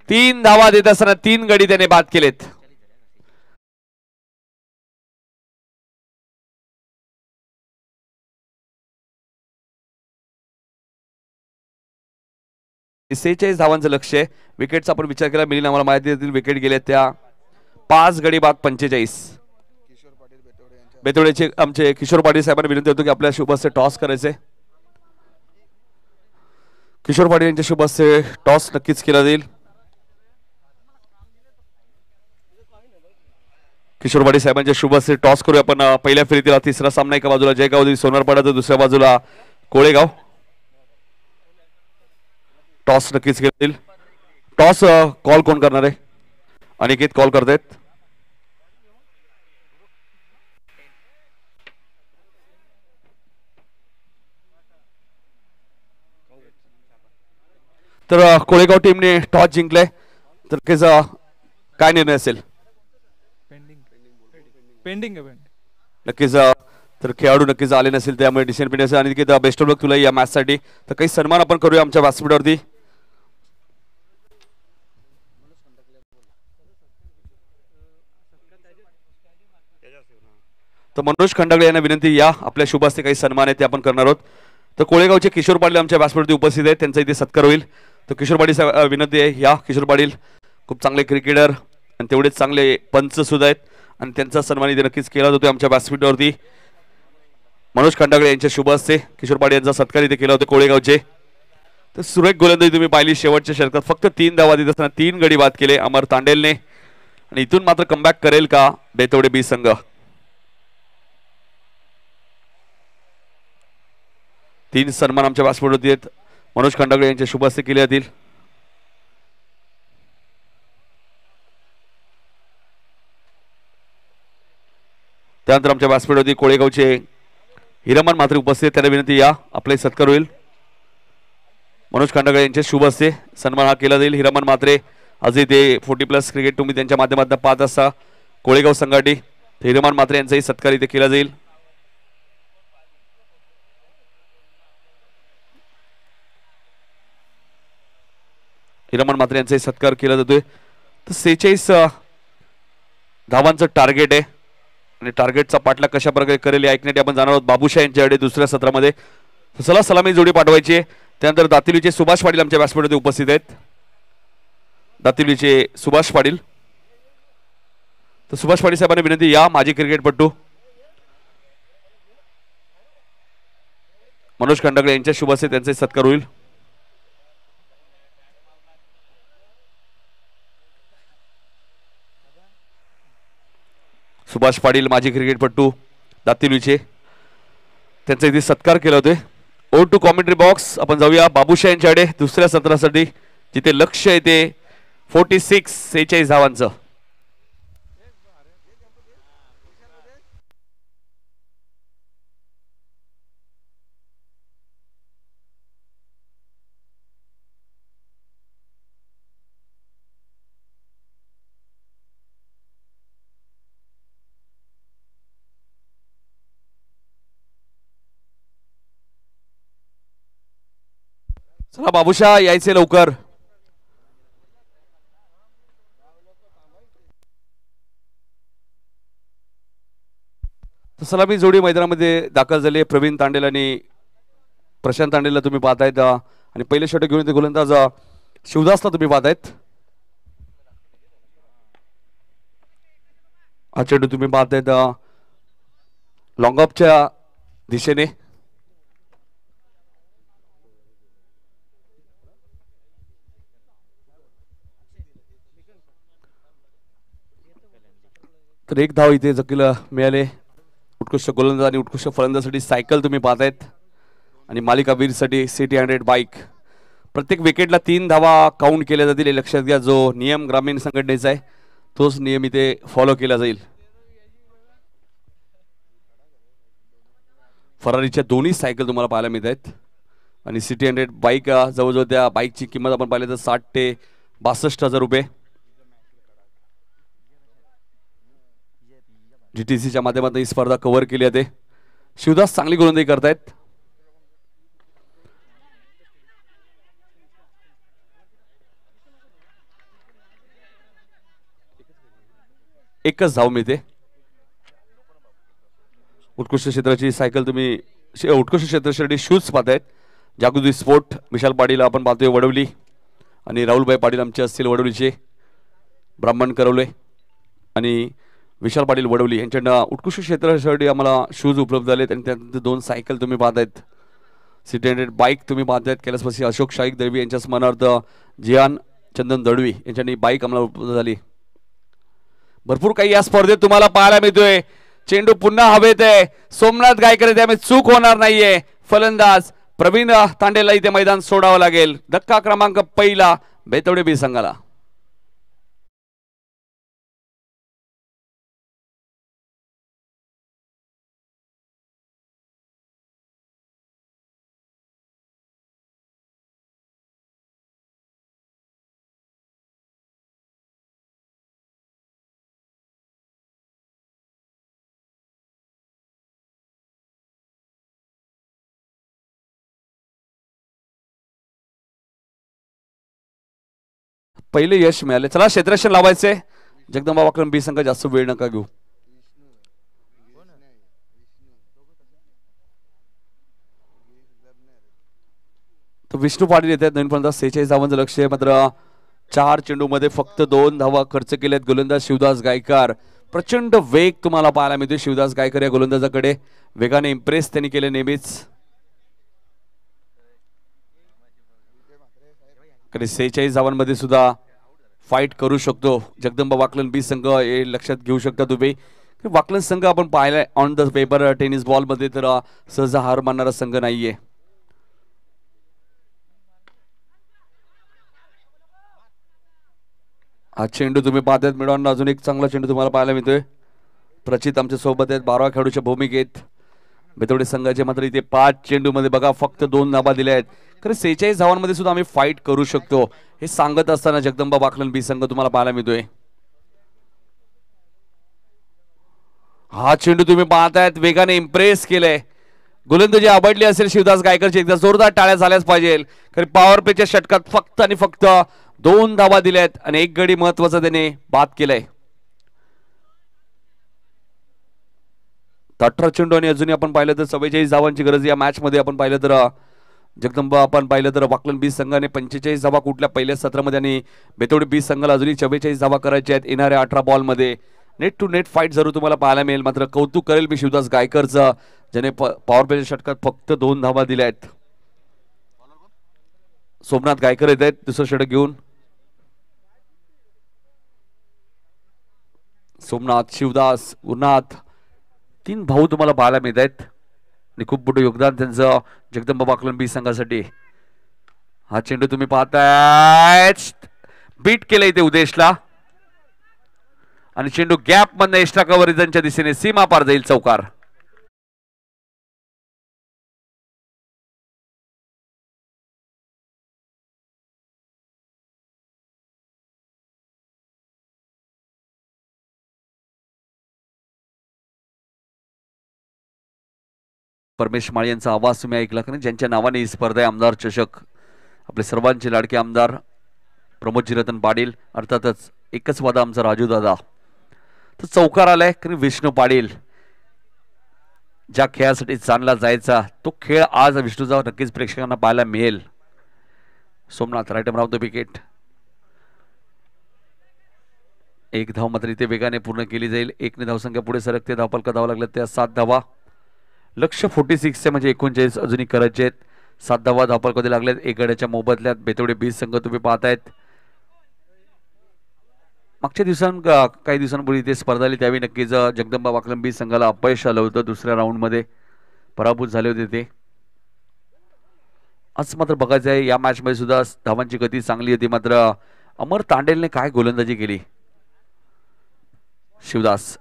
तीन धावा देत असताना तीन गडी त्याने बाद केलेत सेहेचाळीस धावांचं लक्ष आहे विकेटचा आपण विचार केला मिलिंद आम्हाला माहिती देतील विकेट गेल्या त्या पाच गडी बाग पंचेचाळीस बेतोडेचे आमचे किशोर पाटील साहेबांना विनंती होतो की आपल्या शुभस्ते टॉस करायचे किशोर पाटील यांच्या शुभस्य टॉस नक्कीच केला जाईल किशोर पाटील साहेबांच्या शुभसे टॉस करू आपण पहिल्या फेरीतील तिसरा सामना एका बाजूला जयगाव सोनारपाडाचा दुसऱ्या बाजूला कोळेगाव टॉस नक्कीच घेतील टॉस कॉल कोण करणार आहे अनिकेत कॉल करतायत तर कोळेगाव टीमने टॉस जिंकलाय तर नक्कीच काय निर्णय असेल पेंडिंग पेंडिंग नक्कीच तर खेळाडू नक्कीच आले नसेल त्यामुळे डिसिजन पेटी असेल आणि बेस्ट ऑफ लक तुला या मॅच साठी तर काही सन्मान आपण करूया आमच्या व्यासपीठावरती तर मनोज खंडागळे यांना विनंती या आपल्या शुभास्ते काही सन्मान आहे ते आपण करणार आहोत तर कोळेगावचे किशोर पाटील आमच्या व्यासपीठावरती उपस्थित आहेत त्यांचा इथे सत्कार होईल तर किशोर पाटील विनंती आहे या किशोर पाटील खूप चांगले क्रिकेटर आणि तेवढेच चांगले पंच सुद्धा आहेत आणि त्यांचा सन्मान इथे नक्कीच केला जातो आमच्या व्यासपीठावरती मनोज खंडागळे यांच्या शुभ असते किशोर पाडे यांचा सत्कार इथे केला होता कोळेगावचे तर सुरेख गोलंदाजी तुम्ही पाहिली शेवटच्या षटकात फक्त तीन धावा देत असताना तीन गडी बाद केले अमर तांडेलने आणि इथून मात्र कमबॅक करेल का बेतवडे बी संघ तीन सन्मान आमच्या होती आहेत मनोज खंडागळे यांच्या शुभ असते केले जातील त्यानंतर आमच्या होती कोळेगावचे हिरमन मात्रे उपस्थित त्याला विनंती या आपले सत्कार होईल मनोज खांडगळे यांचे शुभ असते सन्मान हा केला जाईल हिरमन मात्रे आजही ते फोर्टी प्लस क्रिकेट तुम्ही त्यांच्या माध्यमातून पाहत असता कोळेगाव संघाटी हिरमन मात्रे यांचाही सत्कार इथे केला जाईल हिरमन मात्रे यांचाही सत्कार केला जातोय तर सेहेचाळीस धावांचं टार्गेट आहे आणि टार्गेटचा पाठला कशा प्रकारे करेल ऐकण्यात आपण जाणार आहोत बाबूशा यांच्याकडे दुसऱ्या सत्रामध्ये चला सलामी जोडी पाठवायची त्यानंतर दातिलीचे सुभाष पाटील आमच्या व्यासपीठमध्ये उपस्थित आहेत दातिलीचे सुभाष पाटील तर सुभाष पाटील साहेबांनी विनंती या माजी क्रिकेटपटू मनोज खंडकळे यांच्या शुभासे त्यांचे सत्कार होईल सुभाष पाटील माजी क्रिकेटपटू दातिलुचे त्यांचा इथे सत्कार केला होते ओ टू कॉमेंट्री बॉक्स आपण जाऊया बाबूशा यांच्याकडे दुसऱ्या सत्रासाठी जिथे लक्ष येते फोर्टी सिक्स सेहेचाळीस धावांचं चला बाबूशा यायचे लवकर सलामी जोडी मैदानामध्ये दाखल झाले प्रवीण तांडेल आणि प्रशांत तांडेलला तुम्ही पाहतायत आणि पहिले षटक घेऊन ते गोलंदाज शिवदासला तुम्ही पाहतायत हा चेंडू तुम्ही पाहतायत लॉंगॉपच्या दिशेने तर एक धाव इथे जकीला मिळाले उत्कृष्ट गोलंदाज आणि उत्कृष्ट फलंदाजसाठी सायकल तुम्ही पाहतायत आणि मालिकावीरसाठी सिटी हंड्रेड बाईक प्रत्येक विकेटला तीन धावा काउंट केल्या जातील हे लक्षात घ्या जो नियम ग्रामीण संघटनेचा आहे तोच नियम इथे फॉलो केला जाईल फरारीच्या दोन्ही सायकल तुम्हाला पाहायला मिळत आहेत आणि सिटी हंड्रेड बाईक जवळजवळ त्या बाईकची किंमत आपण पाहिली तर साठ ते बासष्ट हजार रुपये जी टी सीच्या माध्यमातून ही स्पर्धा कव्हर केली जाते शिवदास चांगली गोलंदाजी करतायत एकच मी ते उत्कृष्ट क्षेत्राची सायकल तुम्ही उत्कृष्ट क्षेत्रासाठी शूज पाहतायत जागृती स्पोर्ट विशाल पाटील आपण पाहतोय वडवली आणि राहुलभाई पाटील आमचे असतील वडवलीचे ब्राह्मण करवले आणि विशाल पाटील वडवली यांच्या उत्कृष्ट क्षेत्रासाठी आम्हाला शूज उपलब्ध झालेत आणि त्यानंतर दोन सायकल तुम्ही पाहत आहेत सिटी बाईक तुम्ही पाहत आहेत कैलासवासी अशोक शाईक दळवी यांच्या स्मरणार्थ जियान चंदन दळवी यांच्यानी बाईक आम्हाला उपलब्ध झाली भरपूर काही या स्पर्धेत तुम्हाला पाहायला मिळतोय चेंडू पुन्हा हवेत आहे सोमनाथ गायकर त्यामुळे चूक होणार नाहीये फलंदाज प्रवीण तांडेला इथे मैदान सोडावं लागेल धक्का क्रमांक पहिला बेतवडे बी संघाला पहिले यश मिळाले चला क्षेत्ररक्षण लावायचे जगदंबा वाकरण बी संघ जास्त वेळ नका घेऊ विष्णू पाटील येत आहेत नवीन पंचास सेहेचाळीस धावांचं लक्ष आहे मात्र चार चेंडूमध्ये फक्त दोन धावा खर्च केल्यात गोलंदाज शिवदास गायकर प्रचंड वेग तुम्हाला पाहायला मिळतो शिवदास गायकर या गोलंदाजाकडे वेगाने इम्प्रेस त्यांनी केले नेहमीच कारण सेहेचाळीस धावांमध्ये सुद्धा फाईट करू शकतो जगदंबा वाकलन बी संघ हे लक्षात घेऊ शकता तुम्ही वाकलन संघ आपण पाहिलाय ऑन द पेपर टेनिस बॉलमध्ये तर सहजा हार मानणारा संघ नाहीये हा चेंडू तुम्ही पाहतात मिळवून अजून एक चांगला चेंडू तुम्हाला पाहायला मिळतोय प्रचित आमच्या सोबत आहेत बारावा खेळाडूच्या भूमिकेत बेतवडे संघाचे मात्र इथे पाच चेंडूमध्ये बघा फक्त दोन नाबा दिल्या आहेत खरं सेहेचाळीस धावांमध्ये सुद्धा आम्ही फाईट करू शकतो हे सांगत असताना जगदंबा बाखलन बी संघ तुम्हाला पाहायला मिळतोय हा चेंडू तुम्ही पाहतायत वेगाने इम्प्रेस केलंय गोलंदाजी आवडली असेल शिवदास गायकरची एकदा जोरदार टाळ्या झाल्याच पाहिजे कारण पॉवर प्लेच्या षटकात फक्त आणि फक्त दोन धावा दिल्यात आणि एक गडी महत्वाचा त्याने बाद केलाय अठरा चेंडू आणि अजूनही आपण पाहिलं तर चव्वेचाळीस धावांची गरज या मॅचमध्ये आपण पाहिलं तर जगदंबा आपण पाहिलं तर वाकलन बीस संघाने पंचेचाळीस धावा कुठल्या पहिल्या सत्रामध्ये आणि बेतोडी बीस संघाला अजूनही चव्वेचाळीस धावा करायचे आहेत येणाऱ्या अठरा बॉलमध्ये नेट टू नेट फाईट जरूर तुम्हाला पाहायला मिळेल मात्र कौतुक करेल मी शिवदास गायकरचं ज्याने पॉवर प्लेच्या षटकात फक्त दोन धावा दिल्या आहेत सोमनाथ गायकर येत आहेत दुसरं षटक घेऊन सोमनाथ शिवदास उन्नाथ तीन भाऊ तुम्हाला पाहायला मिळत आहेत आणि खूप मोठं योगदान त्यांचं जगदंबा कलंबी संघासाठी हा चेंडू तुम्ही पाहताय बीट केलं इथे उदेशला आणि चेंडू गॅप मधनं एक्स्ट्रा कव्हरेजांच्या दिशेने सीमा पार जाईल चौकार परमेश माळी यांचा आवाज तुम्ही ऐकला कारण ज्यांच्या नावाने ही स्पर्धा आहे आमदार चषक आपले सर्वांचे लाडके आमदार प्रमोदजी रतन पाटील अर्थातच एकच वादा आमचा राजू दादा तर चौकार आलाय कारण विष्णू पाटील ज्या खेळासाठी चांगला जायचा तो खेळ आज विष्णूचा नक्कीच प्रेक्षकांना पाहायला मिळेल सोमनाथ रायटम राव द विकेट एक धाव मात्र इथे वेगाने पूर्ण केली जाईल एकने धावसंख्या पुढे सरकते धावपलका धावा लागल्या त्या सात धावा लक्ष फोर्टी सिक्सचे म्हणजे एकोणचाळीस अजूनही करायचे आहेत सात धावा धापरकधी लागल्यात एक गड्याच्या मोबदल्यात बेतवडे बीस संघ तुम्ही पाहतायत मागच्या दिवसां काही दिवसांपूर्वी ते स्पर्धा आली त्यावेळी नक्कीच जगदंबा वाकलम बीस संघाला अपयश आलं होतं दुसऱ्या राऊंडमध्ये पराभूत झाले होते ते आज मात्र बघायचं आहे या मॅचमध्ये सुद्धा धावांची गती चांगली होती मात्र अमर तांडेलने काय गोलंदाजी केली शिवदास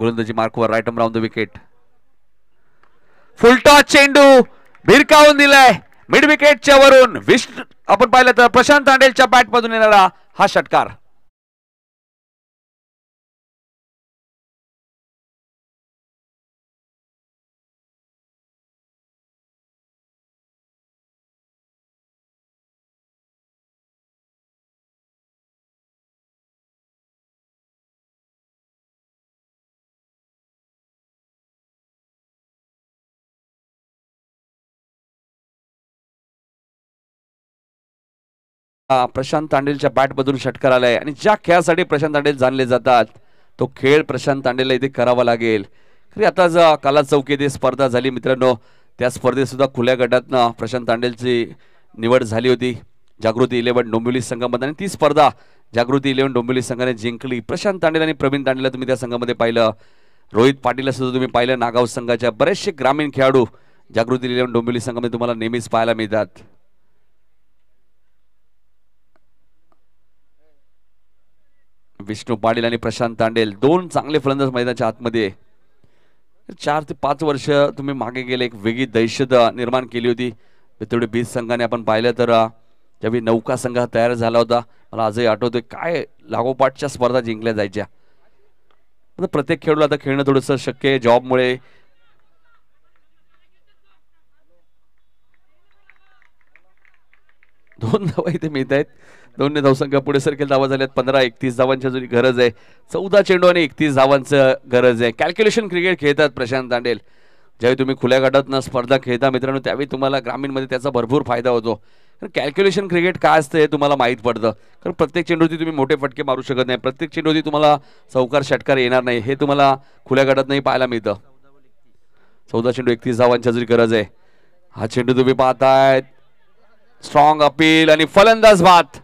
गोलंदाजी मार्कवर right round the wicket full toss चेंडू भिरकावून दिलाय मिड विकेटच्या वरून विष्णू आपण पाहिलं तर प्रशांत तांडेलच्या बॅटमधून येणारा हा षटकार प्रशांत तांडेलच्या बॅटमधून षटकार आलाय आणि ज्या खेळासाठी प्रशांत तांडेल जाणले जातात तो खेळ प्रशांत तांडेलला इथे करावा लागेल खरी आता जर काला चौकीत स्पर्धा झाली मित्रांनो त्या स्पर्धेत सुद्धा खुल्या गटातनं प्रशांत तांडेलची निवड झाली होती जागृती इलेव्हन डोंबिवली संघामध्ये आणि ती स्पर्धा जागृती इलेव्हन डोंबिवली संघाने जिंकली प्रशांत तांडेल आणि प्रवीण तांडेला तुम्ही त्या संघामध्ये पाहिलं रोहित पाटीलला सुद्धा तुम्ही पाहिलं नागाव संघाच्या बरेचसे ग्रामीण खेळाडू जागृती इलेव्हन डोंबिवली संघामध्ये तुम्हाला नेहमीच पाहायला मिळतात विष्णू पाटील आणि प्रशांत तांडेल दोन चांगले फलंदाज मैदानाच्या आतमध्ये चार ते पाच वर्ष तुम्ही मागे गेले एक वेगळी दहशत निर्माण केली होती तेवढे बीज संघाने आपण पाहिलं तर त्यावेळी नौका संघ तयार झाला होता मला आजही आठवतोय काय लागोपाठच्या स्पर्धा जिंकल्या जायच्या प्रत्येक खेळाडूला आता खेळणं थोडंसं शक्य आहे जॉबमुळे <laughs> दोन धावा इथे मिळत आहेत दोन्ही धावसंख्या पुढे सरकेल धावा झाल्यात पंधरा एकतीस धावांची जरी गरज आहे चौदा चेंडू आणि एकतीस धावांचं गरज आहे कॅल्क्युलेशन क्रिकेट खेळतात प्रशांत दांडेल ज्यावेळी तुम्ही खुल्या ना स्पर्धा खेळता मित्रांनो त्यावेळी तुम्हाला ग्रामीणमध्ये त्याचा भरपूर फायदा होतो कारण कॅल्क्युलेशन क्रिकेट काय असतं हे तुम्हाला माहीत पडतं कारण प्रत्येक चेंडूवरती तुम्ही मोठे फटके मारू शकत नाही प्रत्येक चेंडूवरती तुम्हाला चौकार षटकार येणार नाही हे तुम्हाला खुल्या नाही पाहायला मिळतं चौदा चेंडू एकतीस धावांची जरी गरज आहे हा चेंडू तुम्ही पाहतायत स्ट्रॉंग अपील आणि फलंदाज भात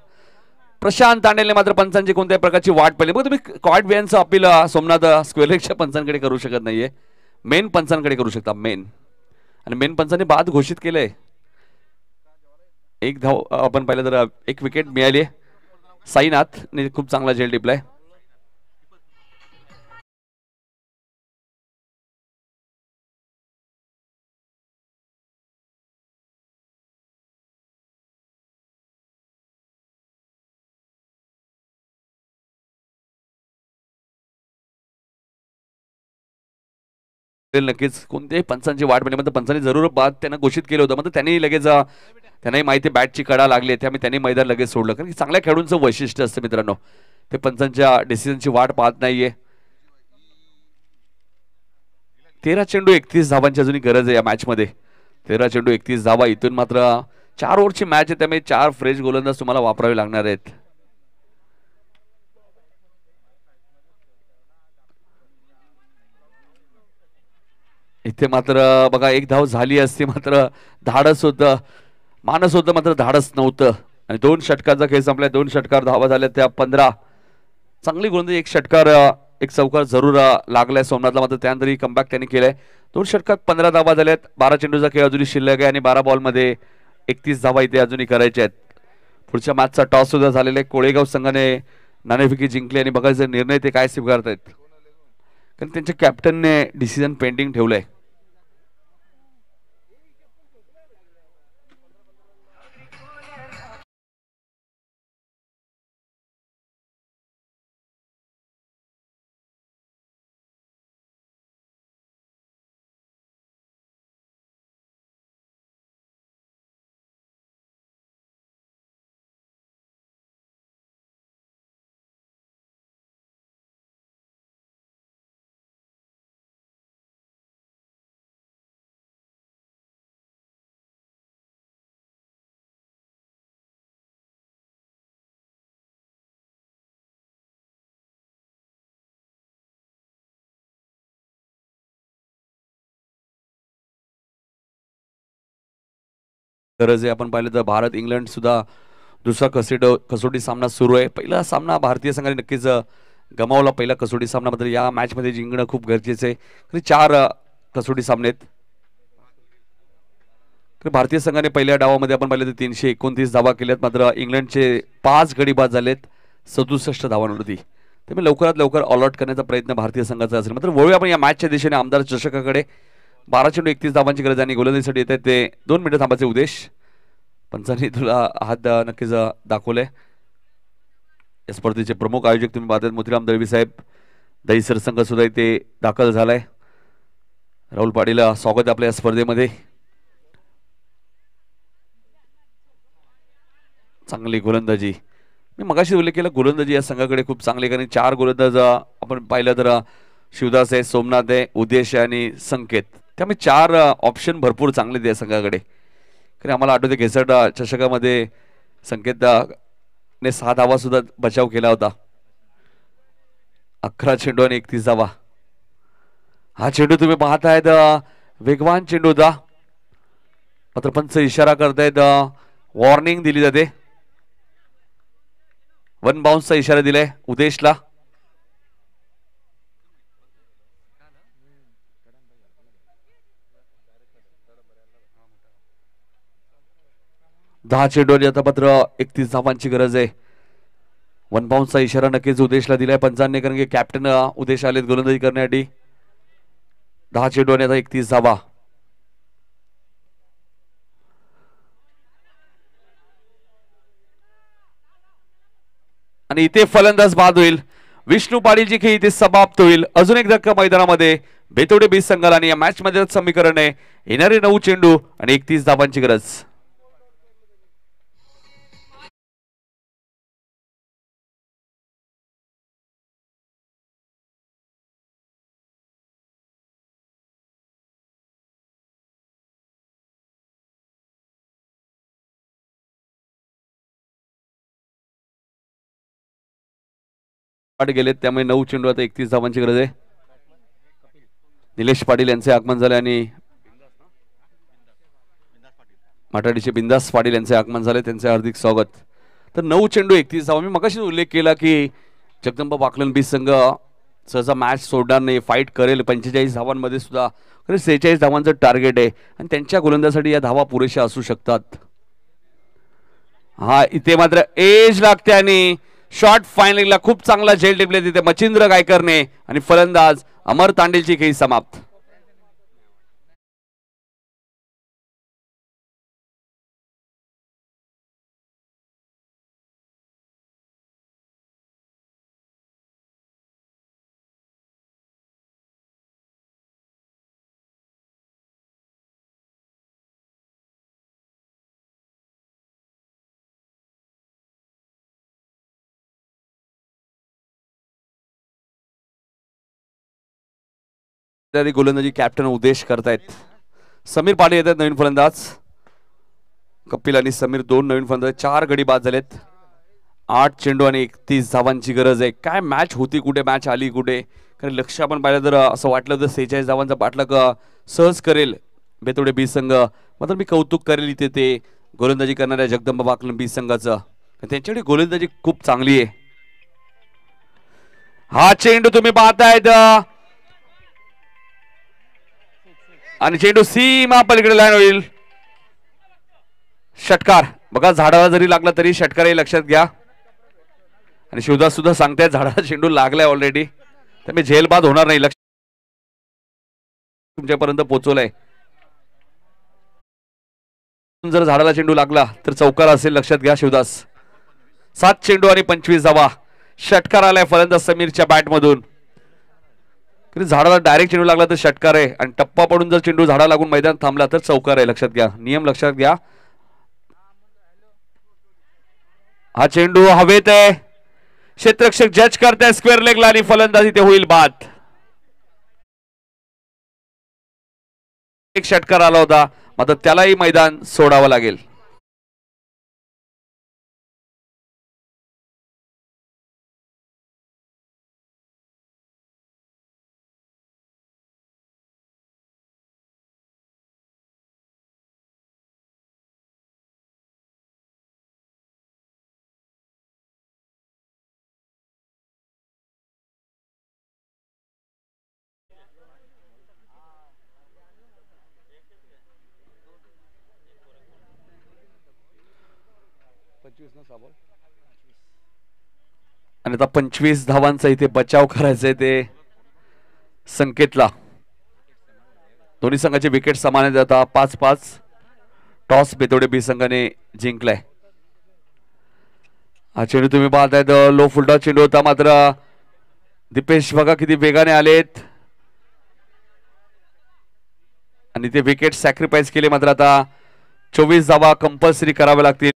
प्रशांत तांडेलने मात्र पंचांची कोणत्याही प्रकारची वाट पाहिली मग तुम्ही कॉट बियांचं अपील सोमनाथ स्क्वेअरच्या पंचांकडे करू शकत नाहीये मेन पंचांकडे करू शकता मेन आणि मेन पंचांनी बाद घोषित केलंय एक धाव आपण पाहिलं तर एक विकेट मिळाली साईनाथ ने खूप चांगला झेल टिपलाय नक्कीच कोणत्याही पंचांची वाट म्हणजे पंचांनी जरूर बाद त्यांना घोषित केलं होतं मग म्हणजे त्यांनी लगेच त्यांनाही माहिती बॅटची कडा लागली त्यामुळे त्यांनी मैदान लगेच सोडलं कारण की चांगल्या खेळूंचं वैशिष्ट्य असतं मित्रांनो ते पंचांच्या डिसिजनची वाट पाहत नाहीये तेरा चेंडू एकतीस धावांची अजूनही गरज आहे या मॅचमध्ये तेरा चेंडू एकतीस धावा इथून मात्र चार ओव्हरची मॅच आहे त्यामुळे चार फ्रेश गोलंदाज तुम्हाला वापरावे लागणार आहेत इथे मात्र बघा एक धाव झाली असती मात्र धाडस होतं मानस होतं मात्र धाडस नव्हतं आणि दोन षटकाचा खेळ संपला दोन षटकार धावा झाल्या त्या पंधरा चांगली गोलंदाजी एक षटकार एक चौकार जरूर लागलाय सोमनाथला मात्र त्यानंतरही कमबॅक त्यांनी केलाय दोन षटकात पंधरा धावा झाल्यात बारा चेंडूचा खेळ अजूनही शिल्लक आहे आणि बारा बॉलमध्ये एकतीस धावा इथे अजूनही करायच्या आहेत पुढच्या मॅचचा टॉस सुद्धा झालेला आहे कोळेगाव संघाने नाणेफिकी जिंकली आणि बघायचे निर्णय ते काय स्वीकारत आहेत कारण त्यांच्या कॅप्टनने डिसिजन पेंडिंग ठेवलं आहे गरज आहे आपण पाहिलं तर भारत इंग्लंड सुद्धा दुसरा कसोट कसोटी सामना सुरू आहे पहिला सामना भारतीय संघाने नक्कीच गमावला पहिला कसोटी सामना मात्र या मॅचमध्ये जिंकणं खूप गरजेचं आहे चार कसोटी सामने आहेत तर भारतीय संघाने पहिल्या डावामध्ये आपण पाहिलं तर तीनशे एकोणतीस धावा केल्यात मात्र इंग्लंडचे पाच गडी बाद झालेत सदुसष्ट धावांवरती मी लवकरात लवकर ऑलआउट करण्याचा प्रयत्न भारतीय संघाचा असेल मात्र वळूया आपण या मॅचच्या दिशेने आमदार चषकाकडे बारा चेंडू एकतीस धावांची गरज आणि गोलंदाजीसाठी येत आहेत ते दोन मिनिटं थांबायचे उद्देश पंचांनी तुला हात नक्कीच दाखवले या स्पर्धेचे प्रमुख आयोजक तुम्ही पाहतात मोतीराम दळवी साहेब दहीसर संघ सुद्धा इथे दाखल झालाय राहुल पाडीला स्वागत आपल्या या स्पर्धेमध्ये चांगली गोलंदाजी मी मगाशी उल्लेख केला गोलंदाजी या संघाकडे खूप चांगली कारण चार गोलंदाज आपण पाहिलं तर शिवदास आहे सोमनाथ आहे उद्देश आणि संकेत त्यामुळे चार ऑप्शन भरपूर चांगले दे संघाकडे कारण आम्हाला आठवते घेसट चषकामध्ये ने सहा सुद्धा बचाव केला होता अकरा चेंडू आणि एकतीस धावा हा चेंडू तुम्ही पाहतायत वेगवान चेंडू होता मात्र पंच इशारा करतायत वॉर्निंग दिली जाते वन बाउन्सचा इशारा दिलाय उदेशला दहा चेंडूवर आता मात्र एकतीस धावांची गरज आहे वन चा इशारा नक्कीच उदेशला दिलाय पंचांनी कारण की कॅप्टन उदेश आले गोलंदाजी करण्यासाठी दहा आणि आता एकतीस धावा आणि इथे फलंदाज बाद होईल विष्णू जी खेळ इथे समाप्त होईल अजून एक धक्का मैदानामध्ये बेतोडे बीस संघाला आणि या मॅच मध्ये समीकरण आहे येणारे नऊ चेंडू आणि एकतीस धावांची गरज आठ गेलेत त्यामुळे नऊ चेंडू आता एकतीस धावांची गरज आहे निलेश पाटील यांचे आगमन झाले आणि माटाडीचे बिंदास पाटील यांचे आगमन झाले त्यांचे हार्दिक स्वागत तर नऊ चेंडू एकतीस धावा मी मगाशी उल्लेख केला की जगदंबा बाकलन बी संघ सहसा मॅच सोडणार नाही फाईट करेल पंचेचाळीस धावांमध्ये सुद्धा खरं सेहेचाळीस धावांचं टार्गेट आहे आणि त्यांच्या गोलंदासाठी या धावा पुरेशा असू शकतात हा इथे मात्र एज लागते आणि शॉर्ट फायनलला खूप चांगला झेल टिपले तिथे मच्छिंद्र गायकरने आणि फलंदाज अमर तांडेलची खेळी समाप्त गोलंदाजी कॅप्टन उद्देश करतायत समीर येत येतात नवीन फलंदाज कपिल आणि समीर दोन नवीन फलंदाज चार गडी बाद झालेत आठ चेंडू आणि एकतीस धावांची गरज आहे काय मॅच होती कुठे मॅच आली कुठे कारण लक्ष आपण पाहिलं तर असं वाटलं तर सेहेचाळीस धावांचा पाठलाग सहज करेल बेतोडे बी संघ मात्र मी कौतुक करेल इथे ते गोलंदाजी करणाऱ्या जगदंबा बाकलन बी संघाचं त्यांच्याकडे गोलंदाजी खूप चांगली आहे हा चेंडू तुम्ही पाहतायत आणि चेंडू सीमा पलीकडे लाईन होईल षटकार बघा झाडाला जरी लागला तरी षटकार हे लक्षात घ्या आणि शिवदास सुद्धा सांगते झाडाला चेंडू लागलाय ऑलरेडी तर मी झेलबाद होणार नाही लक्ष तुमच्यापर्यंत पोहोचवलंय जर झाडाला चेंडू लागला तर चौकार असेल लक्षात घ्या शिवदास सात चेंडू आणि पंचवीस जावा षटकार आलाय फलंदाज समीरच्या बॅटमधून कारण झाडाला डायरेक्ट चेंडू लागला तर षटकार आहे आणि टप्पा पडून जर चेंडू झाडा लागून मैदान थांबला तर चौकार आहे लक्षात घ्या नियम लक्षात घ्या हा चेंडू हवेत आहे क्षेत्रक्षक जज करताय स्क्वेअर लेगला आणि फलंदाजी ते होईल बाद एक षटकार आला होता मात्र त्यालाही मैदान सोडावं लागेल आणि आता पंचवीस धावांचा इथे बचाव करायचा आहे ते संकेतला दोन्ही संघाचे विकेट समान आहेत आता पाच पाच टॉस बेतोडे बी संघाने जिंकलाय हा चेंडू तुम्ही पाहतायत लो फुलटा चेंडू होता मात्र दिपेश बघा किती वेगाने आलेत आणि ते विकेट सॅक्रिफाईस केले मात्र आता चोवीस धावा कंपल्सरी करावे लागतील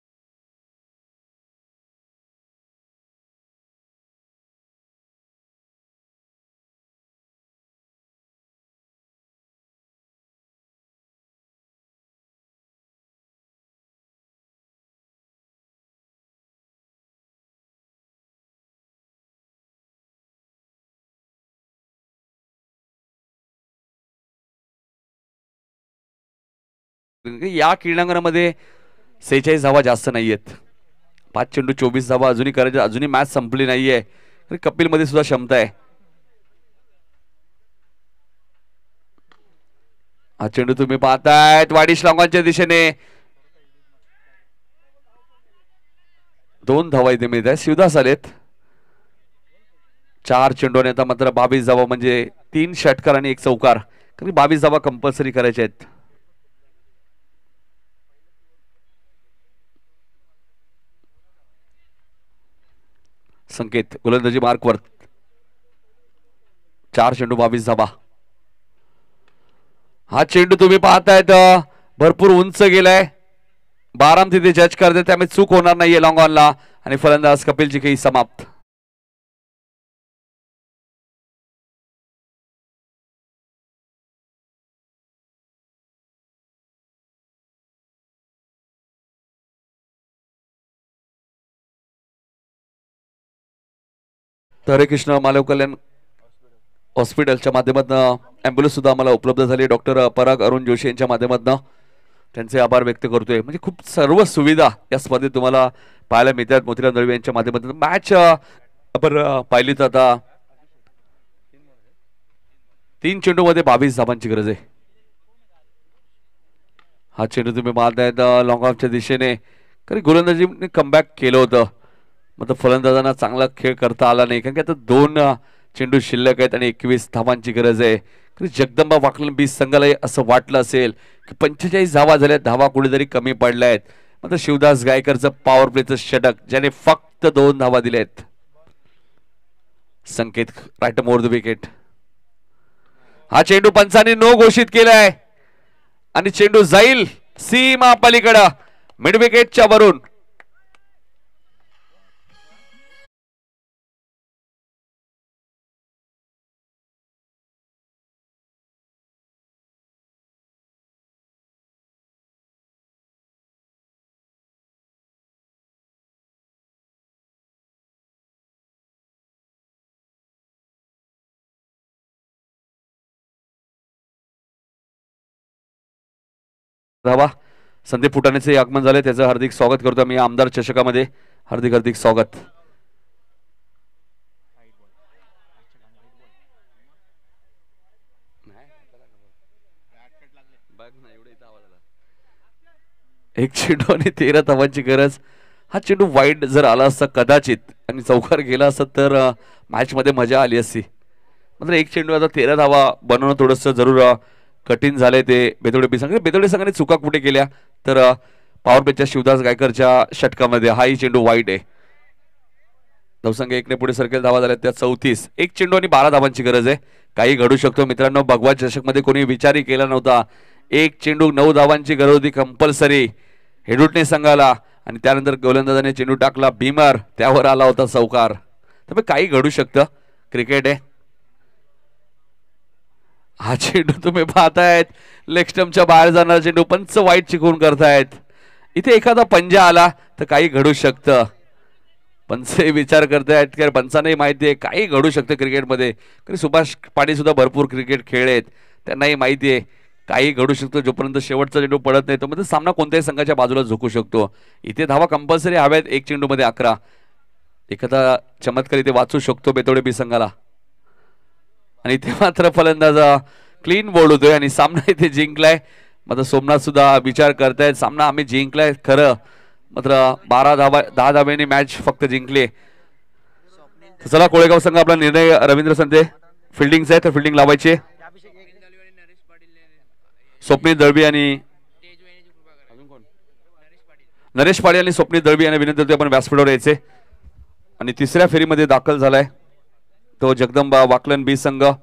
या क्रीडांगणामध्ये सेहेचाळीस धावा जास्त नाही आहेत पाच चेंडू चोवीस धावा अजूनही करायचे अजूनही मॅच संपली नाही आहे कपिलमध्ये सुद्धा क्षमता आहे हा चेंडू तुम्ही पाहतायत वाडी श्लॉंगांच्या दिशेने दोन धावा इथे मिळत आहेत शिवदास आलेत चार चेंडू आणि आता मात्र बावीस धावा म्हणजे तीन षटकार आणि एक चौकार कारण बावीस धावा कंपल्सरी करायच्या आहेत संकेत गोलंदाजी मार्कवर चार चेंडू बावीस धाबा हा चेंडू तुम्ही पाहतायत भरपूर उंच गेलाय बाराम तिथे जज करते त्यामुळे चूक होणार नाहीये लॉंग ऑनला आणि फलंदाज कपिलजी काही समाप्त हरे कृष्ण मालव कल्याण हॉस्पिटलच्या माध्यमातून अँब्युलन्स सुद्धा आम्हाला उपलब्ध झाली डॉक्टर पराग अरुण जोशी यांच्या माध्यमातून त्यांचे आभार व्यक्त करतोय म्हणजे खूप सर्व सुविधा या स्पर्धेत तुम्हाला पाहायला मिळतात मोतीराम दळवी यांच्या माध्यमातून मॅच आपण पाहिली आता तीन मध्ये बावीस धाबांची गरज आहे हा चेंडू तुम्ही मारतायत लॉंग ऑफच्या दिशेने कारण गोलंदाजीने कमबॅक केलं होतं मग तर फलंदाजांना चांगला खेळ करता आला नाही कारण की आता दोन चेंडू शिल्लक आहेत आणि एकवीस धावांची गरज आहे कारण जगदंबा वाकलन संघालय असं वाटलं असेल की पंचेचाळीस धावा झाल्या धावा कुठेतरी कमी पडल्या आहेत शिवदास गायकरचं पॉवर प्लेचं षटक ज्याने फक्त दोन धावा दिल्या आहेत Sanket right more the wicket हा चेंडू पंचाने नो घोषित केलाय आणि चेंडू जाईल सीमा पलीकडं मिड विकेटच्या वरून धावा संदीप फुटाणेचे आगमन झाले त्याचं हार्दिक स्वागत करतो मी आमदार चषकामध्ये हार्दिक हार्दिक स्वागत एक चेंडू आणि तेरा धावांची गरज हा चेंडू वाईट जर आला असता कदाचित आणि चौकार गेला असत तर मॅच मध्ये मजा आली असती मात्र एक चेंडू आता तेरा धावा बनवणं थोडस जरूर कठीण झाले ते बेतोडे संघ बेतोडे संघाने चुका कुठे केल्या तर पॉवर शिवदास गायकरच्या षटकामध्ये हाही चेंडू वाईट आहे धावसंख्या एकने पुढे सरकेल धावा झाल्या त्या चौतीस एक चेंडू आणि बारा धावांची गरज आहे काही घडू शकतो मित्रांनो भगवान चषकमध्ये कोणी विचारही केला नव्हता एक चेंडू नऊ धावांची गरज होती कंपल्सरी हेडूटने संघाला आणि त्यानंतर गोलंदाजाने चेंडू टाकला भीमर त्यावर आला होता सौकार मग काही घडू शकतं क्रिकेट आहे हा चेंडू तुम्ही पाहतायत स्टम्पच्या बाहेर जाणारा चेंडू पंच वाईट चिकून करतायत इथे एखादा पंजा आला तर काही घडू शकतं पंच विचार करतायत की पंचांनाही माहिती आहे काही घडू शकतं क्रिकेटमध्ये कारण सुभाष सुद्धा भरपूर क्रिकेट खेळ आहेत त्यांनाही माहिती आहे काही घडू शकतो जोपर्यंत शेवटचा चेंडू पडत नाही तो म्हणजे सामना कोणत्याही संघाच्या बाजूला झुकू शकतो इथे धावा कंपल्सरी हव्यात एक चेंडूमध्ये अकरा एखादा चमत्कार इथे वाचू शकतो बेतोडे बी संघाला आणि इथे मात्र फलंदाज क्लीन बोल्ड होतोय आणि सामना इथे जिंकलाय मात्र सोमनाथ सुद्धा विचार करतायत सामना आम्ही जिंकलाय खरं मात्र बारा धाबा दहा धाब्याने मॅच फक्त जिंकली चला कोळेगाव संघ आपला निर्णय रवींद्र संते फिल्डिंगचा आहे तर फिल्डिंग लावायचे स्वप्नील दळवी आणि नरेश पाटील आणि स्वप्नील दळवी यांना विनंती होती आपण व्यासपीठावर यायचे आणि तिसऱ्या फेरीमध्ये दाखल झालाय तो जगदंबा वाकलन बी संघ